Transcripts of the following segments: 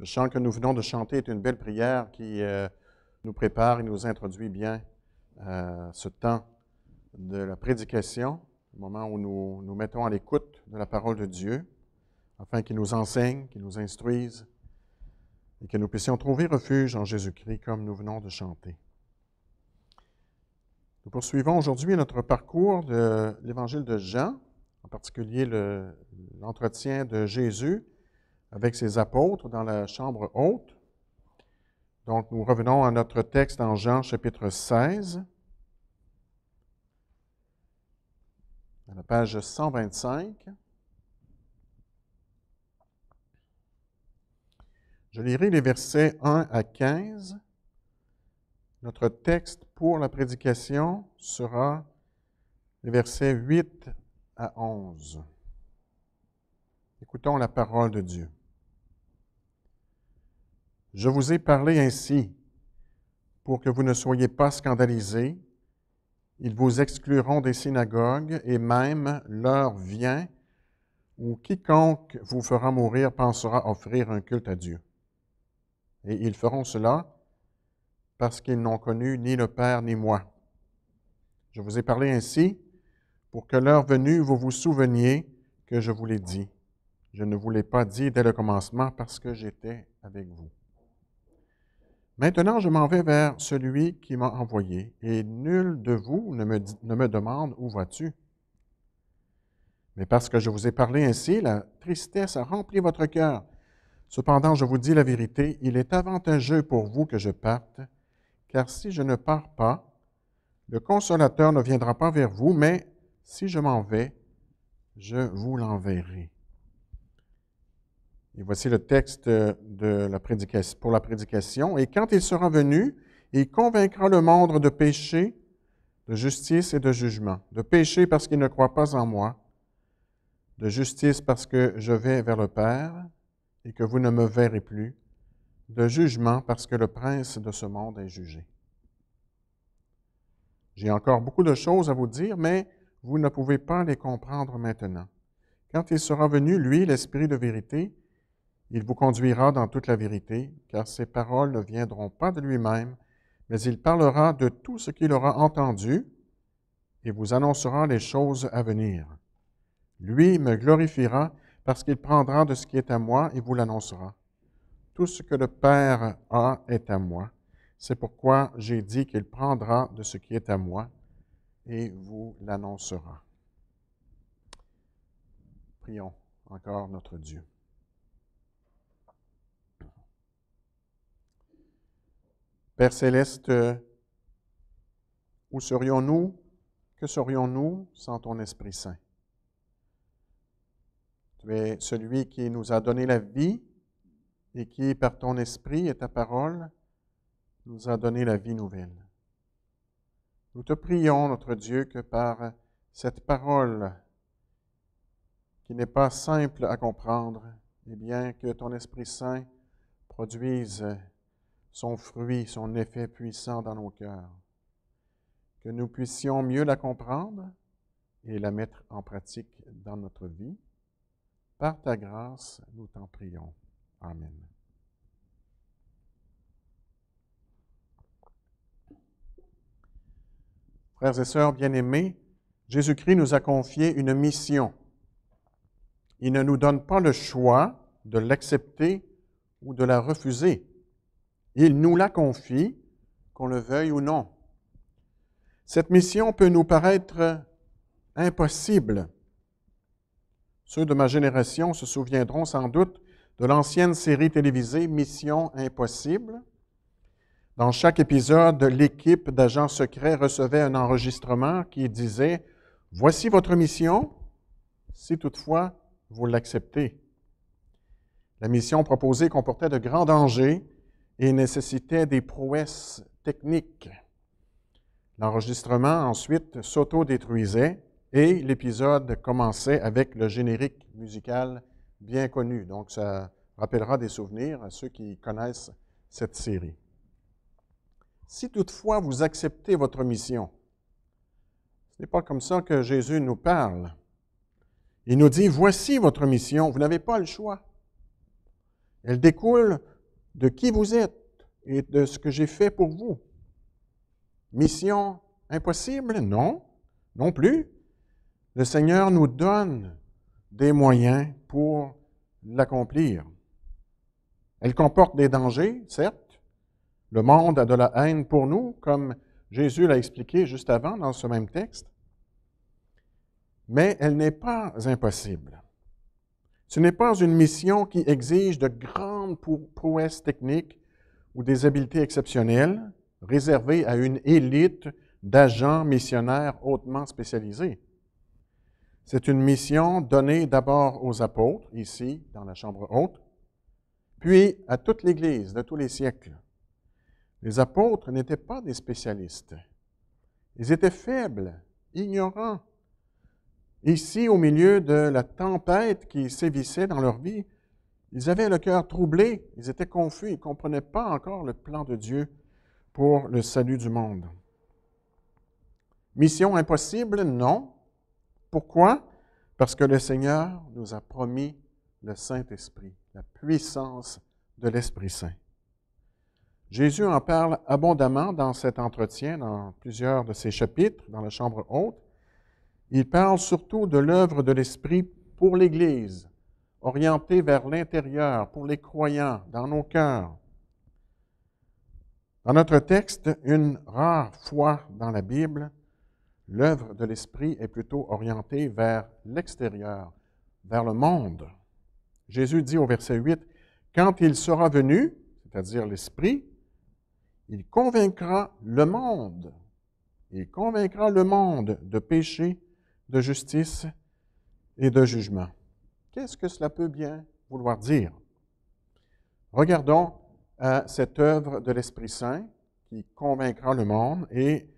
Le chant que nous venons de chanter est une belle prière qui euh, nous prépare et nous introduit bien à euh, ce temps de la prédication, le moment où nous nous mettons à l'écoute de la parole de Dieu, afin qu'il nous enseigne, qu'il nous instruise et que nous puissions trouver refuge en Jésus-Christ comme nous venons de chanter. Nous poursuivons aujourd'hui notre parcours de l'évangile de Jean, en particulier l'entretien de Jésus avec ses apôtres dans la chambre haute. Donc, nous revenons à notre texte en Jean chapitre 16, à la page 125. Je lirai les versets 1 à 15. Notre texte pour la prédication sera les versets 8 à 11. Écoutons la parole de Dieu. Je vous ai parlé ainsi pour que vous ne soyez pas scandalisés. Ils vous excluront des synagogues et même l'heure vient où quiconque vous fera mourir pensera offrir un culte à Dieu. Et ils feront cela parce qu'ils n'ont connu ni le Père ni moi. Je vous ai parlé ainsi pour que l'heure venue vous vous souveniez que je vous l'ai dit. Je ne vous l'ai pas dit dès le commencement parce que j'étais avec vous. Maintenant, je m'en vais vers celui qui m'a envoyé, et nul de vous ne me, ne me demande où vas-tu. Mais parce que je vous ai parlé ainsi, la tristesse a rempli votre cœur. Cependant, je vous dis la vérité, il est avantageux pour vous que je parte, car si je ne pars pas, le consolateur ne viendra pas vers vous, mais si je m'en vais, je vous l'enverrai. Et voici le texte de la prédication, pour la prédication. Et quand il sera venu, il convaincra le monde de péché, de justice et de jugement. De péché parce qu'il ne croit pas en moi. De justice parce que je vais vers le Père et que vous ne me verrez plus. De jugement parce que le prince de ce monde est jugé. J'ai encore beaucoup de choses à vous dire, mais vous ne pouvez pas les comprendre maintenant. Quand il sera venu, lui, l'Esprit de vérité, il vous conduira dans toute la vérité, car ses paroles ne viendront pas de lui-même, mais il parlera de tout ce qu'il aura entendu et vous annoncera les choses à venir. Lui me glorifiera parce qu'il prendra de ce qui est à moi et vous l'annoncera. Tout ce que le Père a est à moi. C'est pourquoi j'ai dit qu'il prendra de ce qui est à moi et vous l'annoncera. Prions encore notre Dieu. Père céleste, où serions-nous? Que serions-nous sans ton Esprit Saint? Tu es celui qui nous a donné la vie et qui, par ton Esprit et ta parole, nous a donné la vie nouvelle. Nous te prions, notre Dieu, que par cette parole qui n'est pas simple à comprendre, et eh bien, que ton Esprit Saint produise son fruit, son effet puissant dans nos cœurs, que nous puissions mieux la comprendre et la mettre en pratique dans notre vie. Par ta grâce, nous t'en prions. Amen. Frères et sœurs bien-aimés, Jésus-Christ nous a confié une mission. Il ne nous donne pas le choix de l'accepter ou de la refuser. Il nous la confie, qu'on le veuille ou non. Cette mission peut nous paraître impossible. Ceux de ma génération se souviendront sans doute de l'ancienne série télévisée Mission Impossible. Dans chaque épisode, l'équipe d'agents secrets recevait un enregistrement qui disait Voici votre mission, si toutefois vous l'acceptez. La mission proposée comportait de grands dangers et nécessitait des prouesses techniques. L'enregistrement ensuite s'auto-détruisait et l'épisode commençait avec le générique musical bien connu. Donc ça rappellera des souvenirs à ceux qui connaissent cette série. Si toutefois vous acceptez votre mission, ce n'est pas comme ça que Jésus nous parle. Il nous dit, voici votre mission, vous n'avez pas le choix. Elle découle de qui vous êtes et de ce que j'ai fait pour vous. Mission impossible? Non, non plus. Le Seigneur nous donne des moyens pour l'accomplir. Elle comporte des dangers, certes. Le monde a de la haine pour nous, comme Jésus l'a expliqué juste avant dans ce même texte. Mais elle n'est pas impossible. Ce n'est pas une mission qui exige de grands pour prouesses techniques ou des habiletés exceptionnelles réservées à une élite d'agents missionnaires hautement spécialisés. C'est une mission donnée d'abord aux apôtres, ici, dans la chambre haute, puis à toute l'Église de tous les siècles. Les apôtres n'étaient pas des spécialistes. Ils étaient faibles, ignorants. Ici, au milieu de la tempête qui sévissait dans leur vie, ils avaient le cœur troublé, ils étaient confus, ils ne comprenaient pas encore le plan de Dieu pour le salut du monde. Mission impossible, non. Pourquoi? Parce que le Seigneur nous a promis le Saint-Esprit, la puissance de l'Esprit Saint. Jésus en parle abondamment dans cet entretien, dans plusieurs de ses chapitres, dans la chambre haute. Il parle surtout de l'œuvre de l'Esprit pour l'Église, orienté vers l'intérieur pour les croyants, dans nos cœurs. Dans notre texte, une rare fois dans la Bible, l'œuvre de l'Esprit est plutôt orientée vers l'extérieur, vers le monde. Jésus dit au verset 8, Quand il sera venu, c'est-à-dire l'Esprit, il convaincra le monde. Il convaincra le monde de péché, de justice et de jugement. Qu'est-ce que cela peut bien vouloir dire? Regardons à euh, cette œuvre de l'Esprit Saint qui convaincra le monde et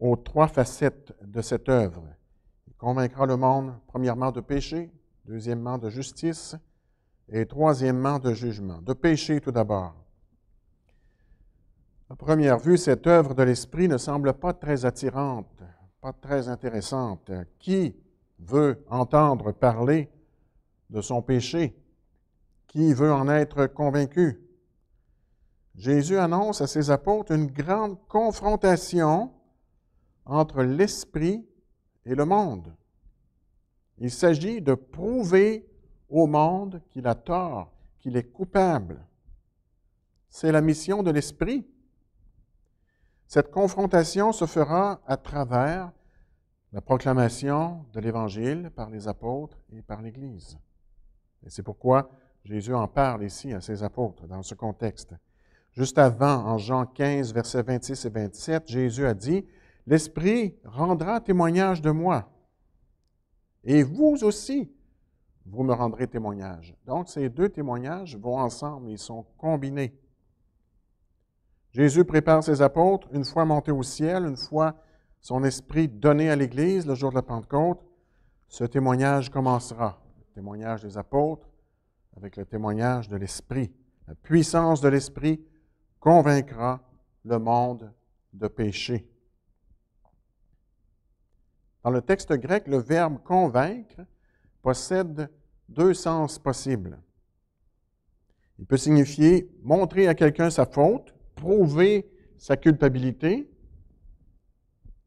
aux trois facettes de cette œuvre. Il convaincra le monde, premièrement, de péché, deuxièmement, de justice et troisièmement, de jugement. De péché tout d'abord. À première vue, cette œuvre de l'Esprit ne semble pas très attirante, pas très intéressante. Qui veut entendre parler de son péché. Qui veut en être convaincu? Jésus annonce à ses apôtres une grande confrontation entre l'esprit et le monde. Il s'agit de prouver au monde qu'il a tort, qu'il est coupable. C'est la mission de l'esprit. Cette confrontation se fera à travers la proclamation de l'Évangile par les apôtres et par l'Église. Et c'est pourquoi Jésus en parle ici à ses apôtres dans ce contexte. Juste avant, en Jean 15, versets 26 et 27, Jésus a dit, L'Esprit rendra témoignage de moi. Et vous aussi, vous me rendrez témoignage. Donc, ces deux témoignages vont ensemble, ils sont combinés. Jésus prépare ses apôtres, une fois monté au ciel, une fois son esprit donné à l'Église le jour de la Pentecôte, ce témoignage commencera témoignage des apôtres avec le témoignage de l'Esprit. La puissance de l'Esprit convaincra le monde de péché. Dans le texte grec, le verbe convaincre possède deux sens possibles. Il peut signifier montrer à quelqu'un sa faute, prouver sa culpabilité.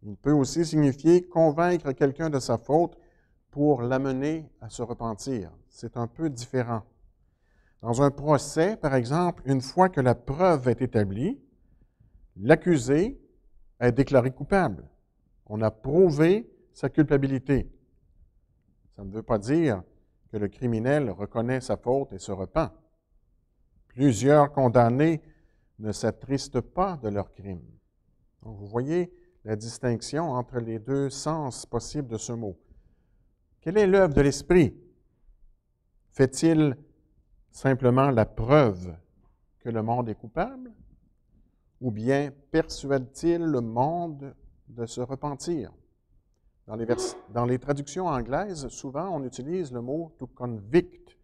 Il peut aussi signifier convaincre quelqu'un de sa faute, pour l'amener à se repentir. C'est un peu différent. Dans un procès, par exemple, une fois que la preuve est établie, l'accusé est déclaré coupable. On a prouvé sa culpabilité. Ça ne veut pas dire que le criminel reconnaît sa faute et se repent. Plusieurs condamnés ne s'attristent pas de leur crime. vous voyez la distinction entre les deux sens possibles de ce mot. Quelle est l'œuvre de l'Esprit? Fait-il simplement la preuve que le monde est coupable? Ou bien persuade-t-il le monde de se repentir? Dans les, traductions anglaises, souvent on utilise le mot to convict,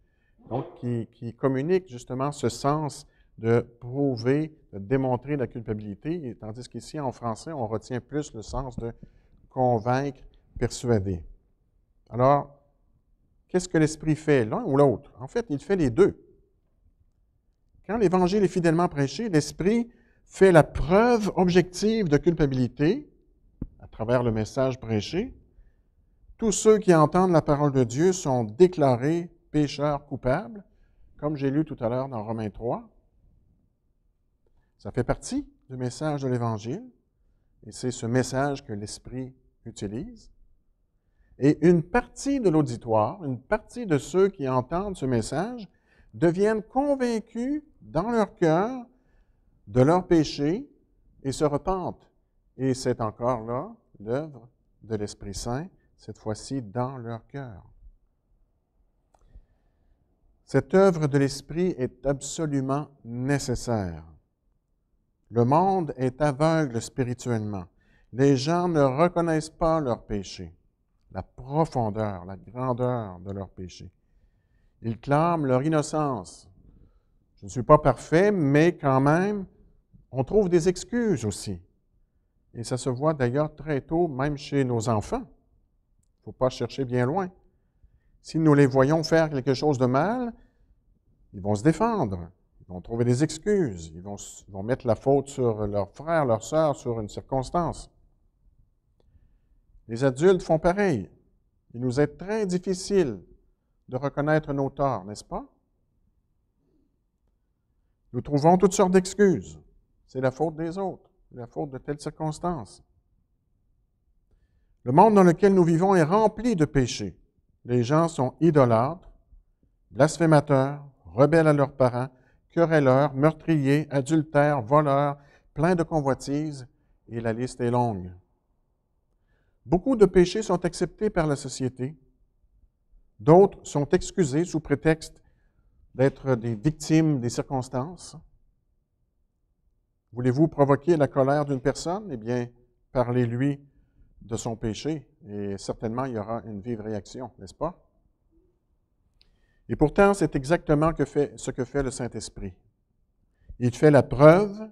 donc qui, qui communique justement ce sens de prouver, de démontrer la culpabilité, tandis qu'ici en français, on retient plus le sens de convaincre, persuader. Alors, qu'est-ce que l'Esprit fait, l'un ou l'autre? En fait, il fait les deux. Quand l'Évangile est fidèlement prêché, l'Esprit fait la preuve objective de culpabilité à travers le message prêché. Tous ceux qui entendent la parole de Dieu sont déclarés pécheurs coupables, comme j'ai lu tout à l'heure dans Romains 3. Ça fait partie du message de l'Évangile, et c'est ce message que l'Esprit utilise. Et une partie de l'auditoire, une partie de ceux qui entendent ce message, deviennent convaincus dans leur cœur de leur péché et se repentent. Et c'est encore là l'œuvre de l'Esprit Saint, cette fois-ci dans leur cœur. Cette œuvre de l'Esprit est absolument nécessaire. Le monde est aveugle spirituellement. Les gens ne reconnaissent pas leur péché la profondeur, la grandeur de leur péché. Ils clament leur innocence. Je ne suis pas parfait, mais quand même, on trouve des excuses aussi. Et ça se voit d'ailleurs très tôt, même chez nos enfants. Il ne faut pas chercher bien loin. Si nous les voyons faire quelque chose de mal, ils vont se défendre, ils vont trouver des excuses, ils vont, mettre la faute sur leur frère, leur sœur, sur une circonstance. Les adultes font pareil. Il nous est très difficile de reconnaître nos torts, n'est-ce pas? Nous trouvons toutes sortes d'excuses. C'est la faute des autres, la faute de telles circonstances. Le monde dans lequel nous vivons est rempli de péchés. Les gens sont idolâtres, blasphémateurs, rebelles à leurs parents, querelleurs, meurtriers, adultères, voleurs, pleins de convoitises, et la liste est longue. Beaucoup de péchés sont acceptés par la société. D'autres sont excusés sous prétexte d'être des victimes des circonstances. Voulez-vous provoquer la colère d'une personne? Eh bien, parlez-lui de son péché et certainement il y aura une vive réaction, n'est-ce pas? Et pourtant, c'est exactement ce que fait le Saint-Esprit. Il fait la preuve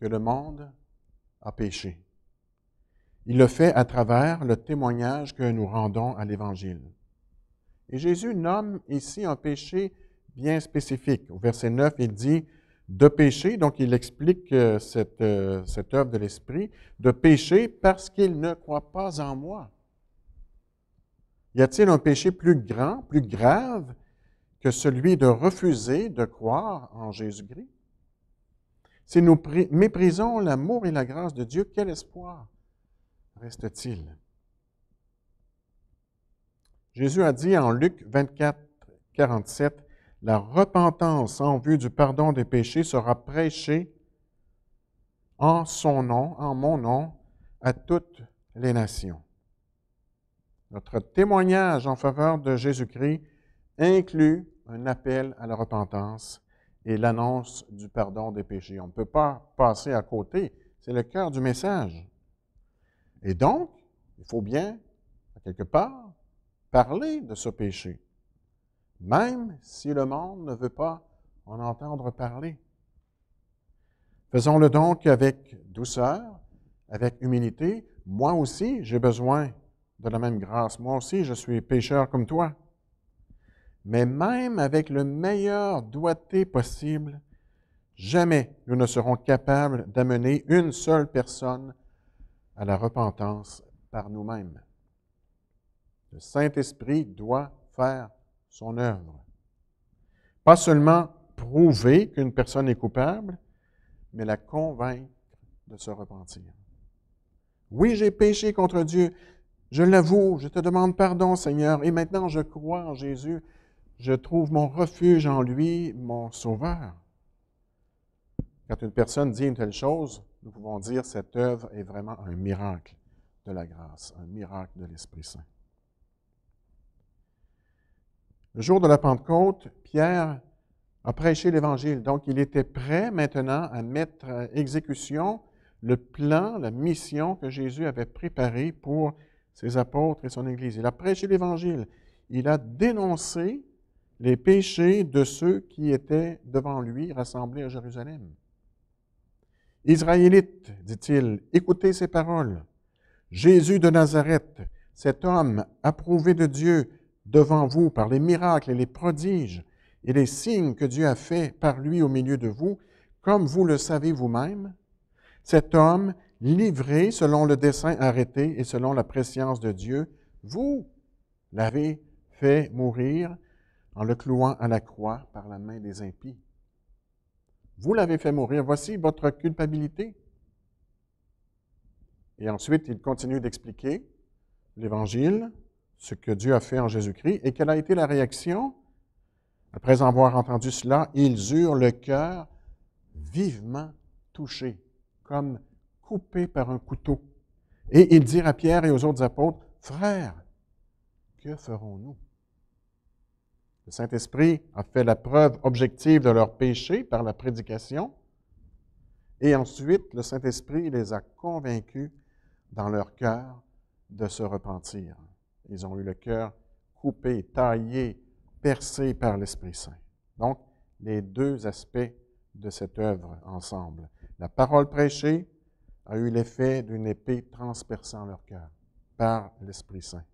que le monde a péché. Il le fait à travers le témoignage que nous rendons à l'Évangile. Et Jésus nomme ici un péché bien spécifique. Au verset 9, il dit de péché, donc il explique euh, cette, euh, cette œuvre de l'Esprit, de péché parce qu'il ne croit pas en moi. Y a-t-il un péché plus grand, plus grave que celui de refuser de croire en Jésus-Christ? Si nous méprisons l'amour et la grâce de Dieu, quel espoir reste-t-il? Jésus a dit en Luc 24, 47, La repentance en vue du pardon des péchés sera prêchée en son nom, en mon nom, à toutes les nations. Notre témoignage en faveur de Jésus-Christ inclut un appel à la repentance et l'annonce du pardon des péchés. On ne peut pas passer à côté. C'est le cœur du message. Et donc, il faut bien, à quelque part, parler de ce péché, même si le monde ne veut pas en entendre parler. Faisons-le donc avec douceur, avec humilité. Moi aussi, j'ai besoin de la même grâce. Moi aussi, je suis pécheur comme toi. Mais même avec le meilleur doigté possible, jamais nous ne serons capables d'amener une seule personne à la repentance par nous-mêmes. Le Saint-Esprit doit faire son œuvre. Pas seulement prouver qu'une personne est coupable, mais la convaincre de se repentir. Oui, j'ai péché contre Dieu. Je l'avoue, je te demande pardon, Seigneur, et maintenant je crois en Jésus. Je trouve mon refuge en lui, mon sauveur. Quand une personne dit une telle chose, nous pouvons dire cette œuvre est vraiment un miracle de la grâce, un miracle de l'Esprit Saint. Le jour de la Pentecôte, Pierre a prêché l'Évangile, donc il était prêt maintenant à mettre à exécution le plan, la mission que Jésus avait préparée pour ses apôtres et son Église. Il a prêché l'Évangile, il a dénoncé les péchés de ceux qui étaient devant lui rassemblés à Jérusalem. Israélites, dit-il, écoutez ces paroles. Jésus de Nazareth, cet homme approuvé de Dieu devant vous par les miracles et les prodiges et les signes que Dieu a faits par lui au milieu de vous, comme vous le savez vous-même, cet homme livré selon le dessein arrêté et selon la préscience de Dieu, vous l'avez fait mourir en le clouant à la croix par la main des impies. Vous l'avez fait mourir, voici votre culpabilité. Et ensuite, il continue d'expliquer l'Évangile, ce que Dieu a fait en Jésus-Christ, et quelle a été la réaction. Après avoir entendu cela, ils eurent le cœur vivement touché, comme coupé par un couteau. Et ils dirent à Pierre et aux autres apôtres, Frères, que ferons-nous? Le Saint-Esprit a fait la preuve objective de leur péché par la prédication. Et ensuite, le Saint-Esprit les a convaincus dans leur cœur de se repentir. Ils ont eu le cœur coupé, taillé, percé par l'Esprit Saint. Donc, les deux aspects de cette œuvre ensemble. La parole prêchée a eu l'effet d'une épée transperçant leur cœur par l'Esprit Saint.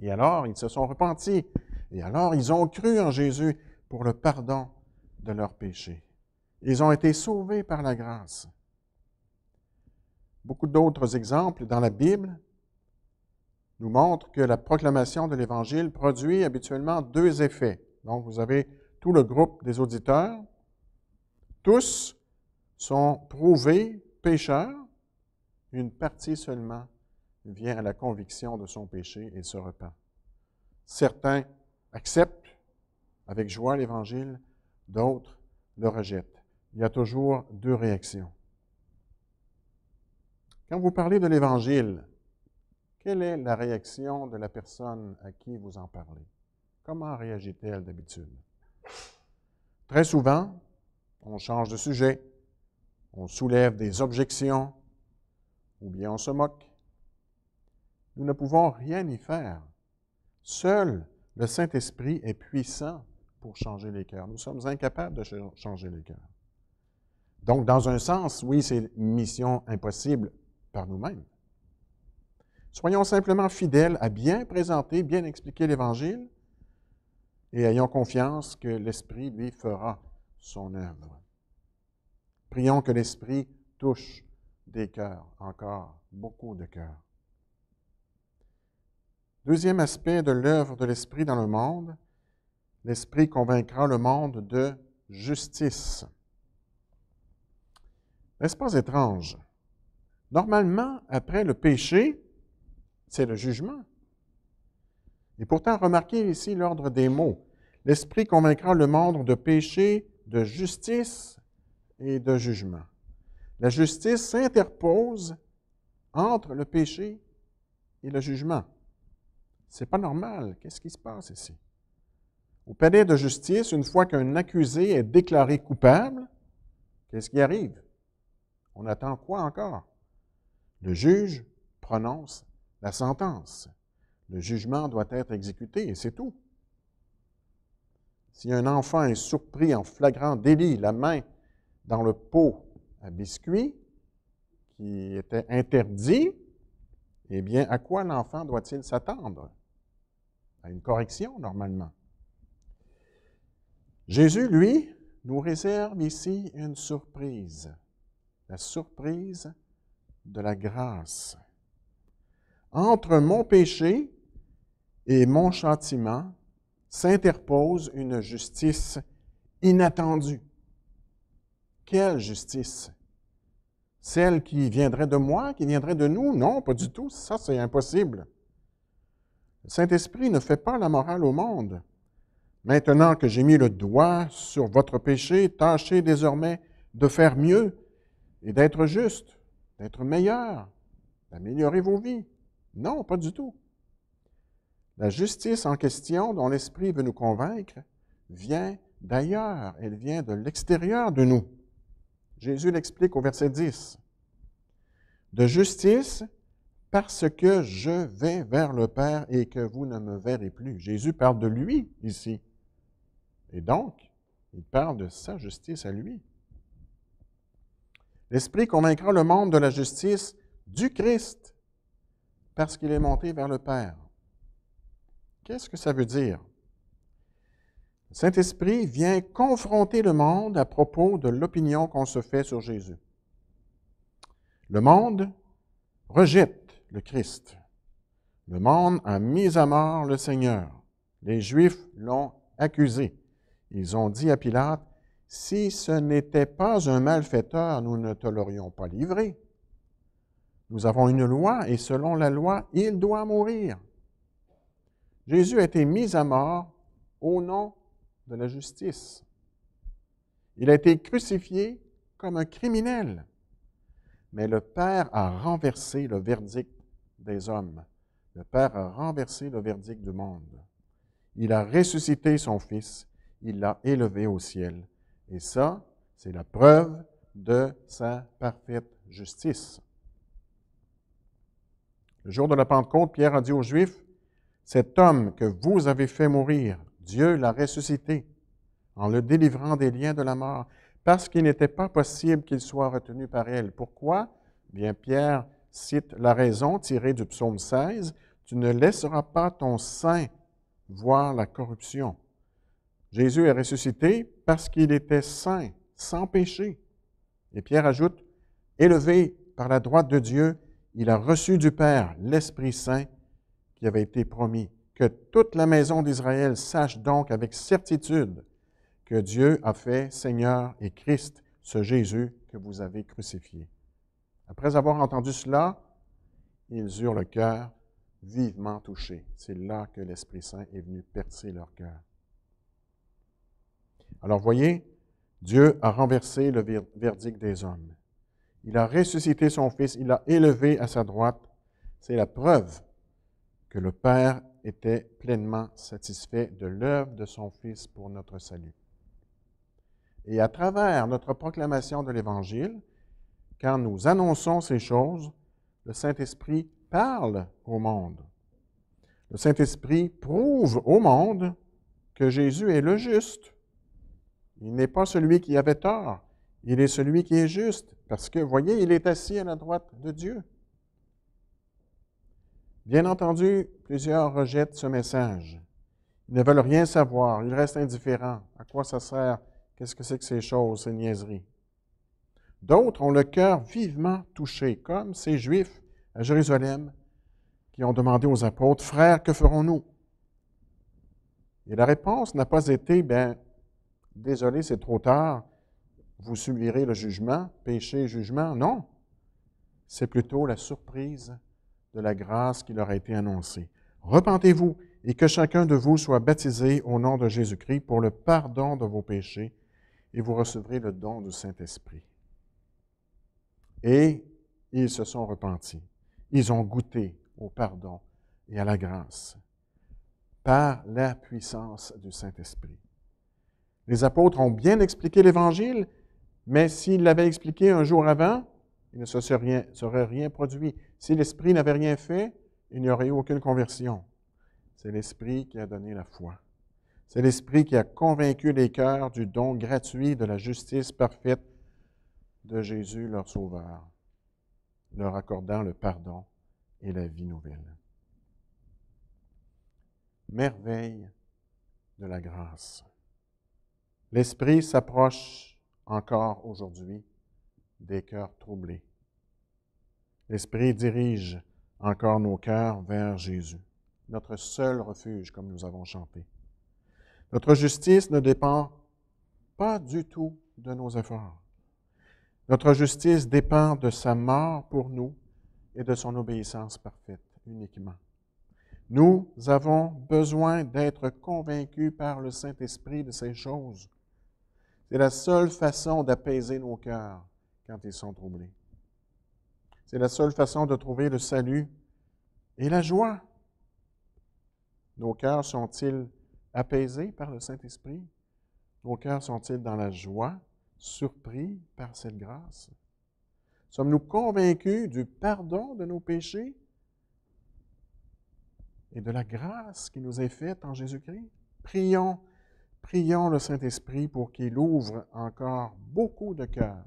Et alors, ils se sont repentis et alors, ils ont cru en Jésus pour le pardon de leurs péchés. Ils ont été sauvés par la grâce. Beaucoup d'autres exemples dans la Bible nous montrent que la proclamation de l'Évangile produit habituellement deux effets. Donc, vous avez tout le groupe des auditeurs. Tous sont prouvés pécheurs. Une partie seulement vient à la conviction de son péché et se repent. Certains acceptent avec joie l'Évangile, d'autres le rejettent. Il y a toujours deux réactions. Quand vous parlez de l'Évangile, quelle est la réaction de la personne à qui vous en parlez? Comment réagit-elle d'habitude? Très souvent, on change de sujet, on soulève des objections, ou bien on se moque. Nous ne pouvons rien y faire. Seul le Saint-Esprit est puissant pour changer les cœurs. Nous sommes incapables de changer les cœurs. Donc, dans un sens, oui, c'est une mission impossible par nous-mêmes. Soyons simplement fidèles à bien présenter, bien expliquer l'Évangile et ayons confiance que l'Esprit, lui, fera son œuvre. Prions que l'Esprit touche des cœurs, encore beaucoup de cœurs. Deuxième aspect de l'œuvre de l'Esprit dans le monde, l'Esprit convaincra le monde de justice. N'est-ce pas étrange? Normalement, après le péché, c'est le jugement. Et pourtant, remarquez ici l'ordre des mots. L'Esprit convaincra le monde de péché, de justice et de jugement. La justice s'interpose entre le péché et le jugement. C'est pas normal. Qu'est-ce qui se passe ici? Au palais de justice, une fois qu'un accusé est déclaré coupable, qu'est-ce qui arrive? On attend quoi encore? Le juge prononce la sentence. Le jugement doit être exécuté et c'est tout. Si un enfant est surpris en flagrant délit, la main dans le pot à biscuits qui était interdit, eh bien, à quoi l'enfant doit-il s'attendre? à une correction normalement. Jésus, lui, nous réserve ici une surprise, la surprise de la grâce. Entre mon péché et mon châtiment s'interpose une justice inattendue. Quelle justice? Celle qui viendrait de moi, qui viendrait de nous? Non, pas du tout, ça c'est impossible. Le Saint-Esprit ne fait pas la morale au monde. Maintenant que j'ai mis le doigt sur votre péché, tâchez désormais de faire mieux et d'être juste, d'être meilleur, d'améliorer vos vies. Non, pas du tout. La justice en question dont l'Esprit veut nous convaincre vient d'ailleurs, elle vient de l'extérieur de nous. Jésus l'explique au verset 10. De justice parce que je vais vers le Père et que vous ne me verrez plus. Jésus parle de lui ici. Et donc, il parle de sa justice à lui. L'Esprit convaincra le monde de la justice du Christ parce qu'il est monté vers le Père. Qu'est-ce que ça veut dire? Le Saint-Esprit vient confronter le monde à propos de l'opinion qu'on se fait sur Jésus. Le monde rejette le Christ. Le monde a mis à mort le Seigneur. Les Juifs l'ont accusé. Ils ont dit à Pilate, Si ce n'était pas un malfaiteur, nous ne te l'aurions pas livré. Nous avons une loi et selon la loi, il doit mourir. Jésus a été mis à mort au nom de la justice. Il a été crucifié comme un criminel. Mais le Père a renversé le verdict des hommes. Le Père a renversé le verdict du monde. Il a ressuscité son Fils, il l'a élevé au ciel. Et ça, c'est la preuve de sa parfaite justice. Le jour de la Pentecôte, Pierre a dit aux Juifs, Cet homme que vous avez fait mourir, Dieu l'a ressuscité en le délivrant des liens de la mort parce qu'il n'était pas possible qu'il soit retenu par elle. Pourquoi? Bien, Pierre cite la raison tirée du psaume 16, Tu ne laisseras pas ton sein voir la corruption. Jésus est ressuscité parce qu'il était saint, sans péché. Et Pierre ajoute, Élevé par la droite de Dieu, il a reçu du Père l'Esprit Saint qui avait été promis. Que toute la maison d'Israël sache donc avec certitude que Dieu a fait Seigneur et Christ, ce Jésus que vous avez crucifié. Après avoir entendu cela, ils eurent le cœur vivement touché. C'est là que l'Esprit Saint est venu percer leur cœur. Alors voyez, Dieu a renversé le verdict des hommes. Il a ressuscité son Fils, il l'a élevé à sa droite. C'est la preuve que le Père était pleinement satisfait de l'œuvre de son Fils pour notre salut. Et à travers notre proclamation de l'Évangile, quand nous annonçons ces choses, le Saint-Esprit parle au monde. Le Saint-Esprit prouve au monde que Jésus est le juste. Il n'est pas celui qui avait tort, il est celui qui est juste, parce que, voyez, il est assis à la droite de Dieu. Bien entendu, plusieurs rejettent ce message. Ils ne veulent rien savoir, ils restent indifférents. À quoi ça sert Qu'est-ce que c'est que ces choses, ces niaiseries? D'autres ont le cœur vivement touché, comme ces Juifs à Jérusalem qui ont demandé aux apôtres, Frères, que ferons-nous? Et la réponse n'a pas été, bien, désolé, c'est trop tard, vous subirez le jugement, péché, jugement. Non, c'est plutôt la surprise de la grâce qui leur a été annoncée. Repentez-vous et que chacun de vous soit baptisé au nom de Jésus-Christ pour le pardon de vos péchés et vous recevrez le don du Saint-Esprit. Et ils se sont repentis. Ils ont goûté au pardon et à la grâce par la puissance du Saint-Esprit. Les apôtres ont bien expliqué l'Évangile, mais s'ils l'avaient expliqué un jour avant, il ne se serait rien, serait rien produit. Si l'Esprit n'avait rien fait, il n'y aurait eu aucune conversion. C'est l'Esprit qui a donné la foi. C'est l'Esprit qui a convaincu les cœurs du don gratuit de la justice parfaite de Jésus, leur Sauveur, leur accordant le pardon et la vie nouvelle. Merveille de la grâce. L'Esprit s'approche encore aujourd'hui des cœurs troublés. L'Esprit dirige encore nos cœurs vers Jésus, notre seul refuge, comme nous avons chanté. Notre justice ne dépend pas du tout de nos efforts. Notre justice dépend de sa mort pour nous et de son obéissance parfaite uniquement. Nous avons besoin d'être convaincus par le Saint-Esprit de ces choses. C'est la seule façon d'apaiser nos cœurs quand ils sont troublés. C'est la seule façon de trouver le salut et la joie. Nos cœurs sont-ils apaisés par le Saint-Esprit? Nos cœurs sont-ils dans la joie, surpris par cette grâce? Sommes-nous convaincus du pardon de nos péchés et de la grâce qui nous est faite en Jésus-Christ? Prions, prions le Saint-Esprit pour qu'il ouvre encore beaucoup de cœurs,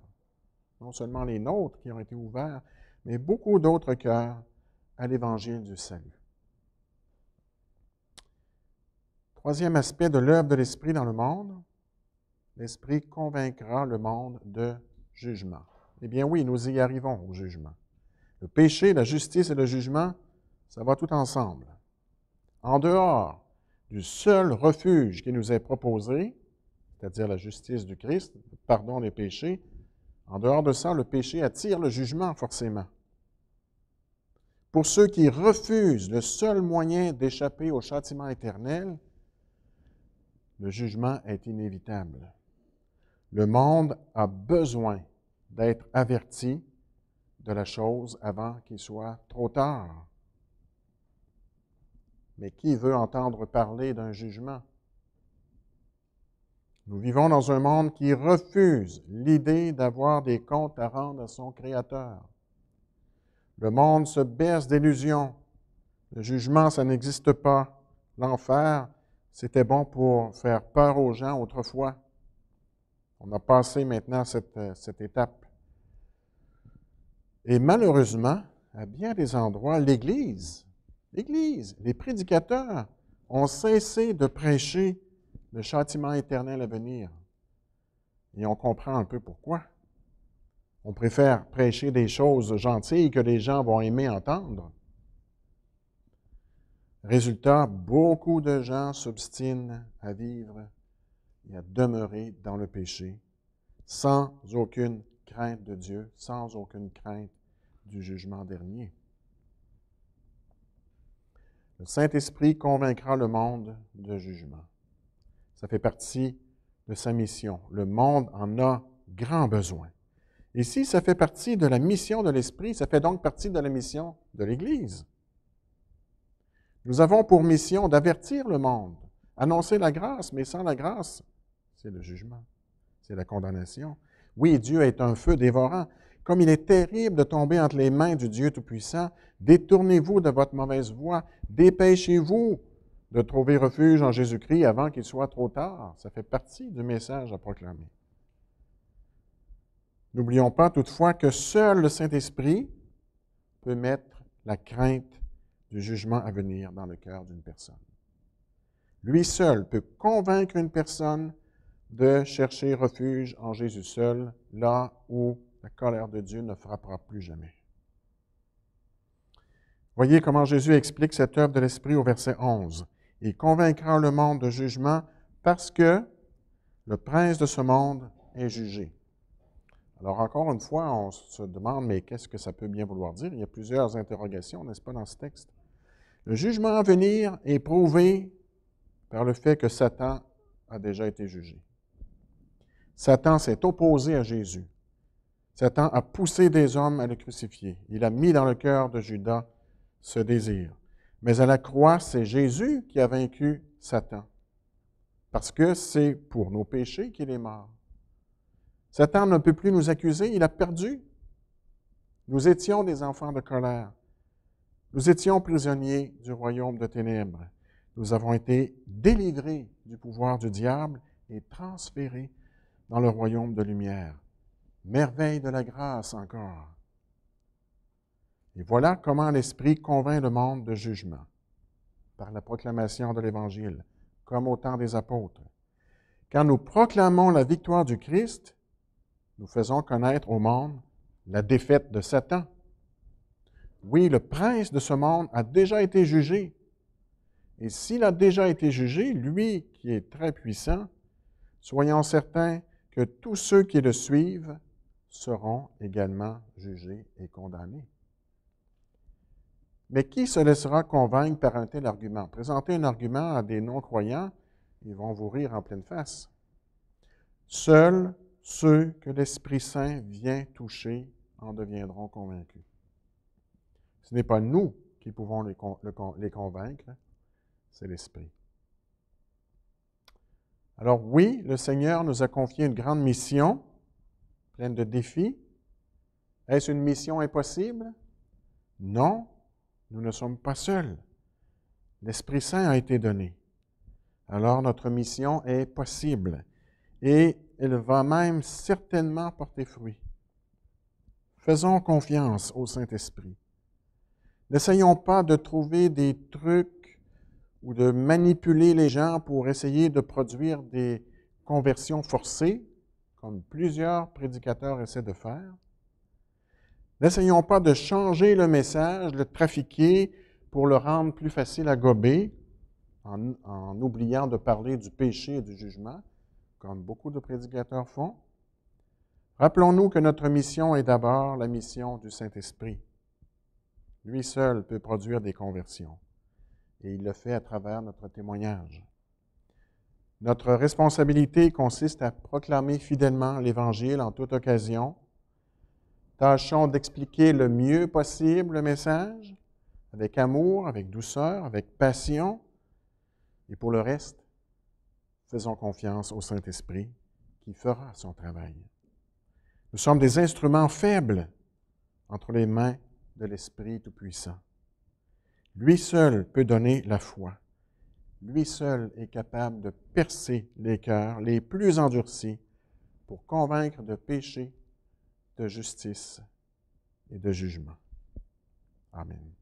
non seulement les nôtres qui ont été ouverts, mais beaucoup d'autres cœurs à l'évangile du salut. Troisième aspect de l'œuvre de l'Esprit dans le monde, l'Esprit convaincra le monde de jugement. Eh bien oui, nous y arrivons au jugement. Le péché, la justice et le jugement, ça va tout ensemble. En dehors du seul refuge qui nous est proposé, c'est-à-dire la justice du Christ, le pardon des péchés, en dehors de ça, le péché attire le jugement forcément. Pour ceux qui refusent le seul moyen d'échapper au châtiment éternel, le jugement est inévitable. Le monde a besoin d'être averti de la chose avant qu'il soit trop tard. Mais qui veut entendre parler d'un jugement? Nous vivons dans un monde qui refuse l'idée d'avoir des comptes à rendre à son Créateur. Le monde se berce d'illusions. Le jugement, ça n'existe pas. L'enfer, c'était bon pour faire peur aux gens autrefois. On a passé maintenant cette, euh, cette étape. Et malheureusement, à bien des endroits, l'Église, l'Église, les prédicateurs ont cessé de prêcher le châtiment éternel à venir. Et on comprend un peu pourquoi. On préfère prêcher des choses gentilles que les gens vont aimer entendre Résultat, beaucoup de gens s'obstinent à vivre et à demeurer dans le péché sans aucune crainte de Dieu, sans aucune crainte du jugement dernier. Le Saint-Esprit convaincra le monde de jugement. Ça fait partie de sa mission. Le monde en a grand besoin. Et si ça fait partie de la mission de l'Esprit, ça fait donc partie de la mission de l'Église. Nous avons pour mission d'avertir le monde, annoncer la grâce, mais sans la grâce, c'est le jugement, c'est la condamnation. Oui, Dieu est un feu dévorant. Comme il est terrible de tomber entre les mains du Dieu Tout-Puissant, détournez-vous de votre mauvaise voie, dépêchez-vous de trouver refuge en Jésus-Christ avant qu'il soit trop tard. Ça fait partie du message à proclamer. N'oublions pas toutefois que seul le Saint-Esprit peut mettre la crainte du jugement à venir dans le cœur d'une personne. Lui seul peut convaincre une personne de chercher refuge en Jésus seul, là où la colère de Dieu ne frappera plus jamais. Voyez comment Jésus explique cette œuvre de l'Esprit au verset 11. Il convaincra le monde de jugement parce que le prince de ce monde est jugé. Alors encore une fois, on se demande, mais qu'est-ce que ça peut bien vouloir dire? Il y a plusieurs interrogations, n'est-ce pas, dans ce texte? Le jugement à venir est prouvé par le fait que Satan a déjà été jugé. Satan s'est opposé à Jésus. Satan a poussé des hommes à le crucifier. Il a mis dans le cœur de Judas ce désir. Mais à la croix, c'est Jésus qui a vaincu Satan. Parce que c'est pour nos péchés qu'il est mort. Satan ne peut plus nous accuser, il a perdu. Nous étions des enfants de colère. Nous étions prisonniers du royaume de ténèbres. Nous avons été délivrés du pouvoir du diable et transférés dans le royaume de lumière. Merveille de la grâce encore. Et voilà comment l'Esprit convainc le monde de jugement, par la proclamation de l'Évangile, comme au temps des apôtres. Quand nous proclamons la victoire du Christ, nous faisons connaître au monde la défaite de Satan oui, le prince de ce monde a déjà été jugé. Et s'il a déjà été jugé, lui qui est très puissant, soyons certains que tous ceux qui le suivent seront également jugés et condamnés. Mais qui se laissera convaincre par un tel argument? Présenter un argument à des non-croyants, ils vont vous rire en pleine face. Seuls ceux que l'Esprit Saint vient toucher en deviendront convaincus. Ce n'est pas nous qui pouvons les, convaincre, hein. c'est l'Esprit. Alors oui, le Seigneur nous a confié une grande mission, pleine de défis. Est-ce une mission impossible? Non, nous ne sommes pas seuls. L'Esprit Saint a été donné. Alors notre mission est possible et elle va même certainement porter fruit. Faisons confiance au Saint-Esprit N'essayons pas de trouver des trucs ou de manipuler les gens pour essayer de produire des conversions forcées, comme plusieurs prédicateurs essaient de faire. N'essayons pas de changer le message, le trafiquer pour le rendre plus facile à gober en, en oubliant de parler du péché et du jugement, comme beaucoup de prédicateurs font. Rappelons-nous que notre mission est d'abord la mission du Saint-Esprit. Lui seul peut produire des conversions. Et il le fait à travers notre témoignage. Notre responsabilité consiste à proclamer fidèlement l'Évangile en toute occasion. Tâchons d'expliquer le mieux possible le message, avec amour, avec douceur, avec passion. Et pour le reste, faisons confiance au Saint-Esprit qui fera son travail. Nous sommes des instruments faibles entre les mains de l'Esprit Tout-Puissant. Lui seul peut donner la foi. Lui seul est capable de percer les cœurs les plus endurcis pour convaincre de péché, de justice et de jugement. Amen.